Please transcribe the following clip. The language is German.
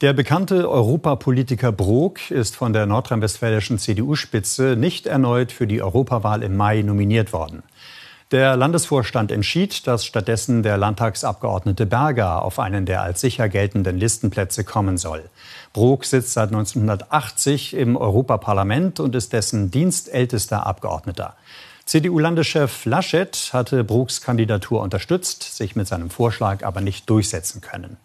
Der bekannte Europapolitiker Brok ist von der nordrhein-westfälischen CDU-Spitze nicht erneut für die Europawahl im Mai nominiert worden. Der Landesvorstand entschied, dass stattdessen der Landtagsabgeordnete Berger auf einen der als sicher geltenden Listenplätze kommen soll. Brok sitzt seit 1980 im Europaparlament und ist dessen dienstältester Abgeordneter. CDU-Landeschef Laschet hatte Broks Kandidatur unterstützt, sich mit seinem Vorschlag aber nicht durchsetzen können.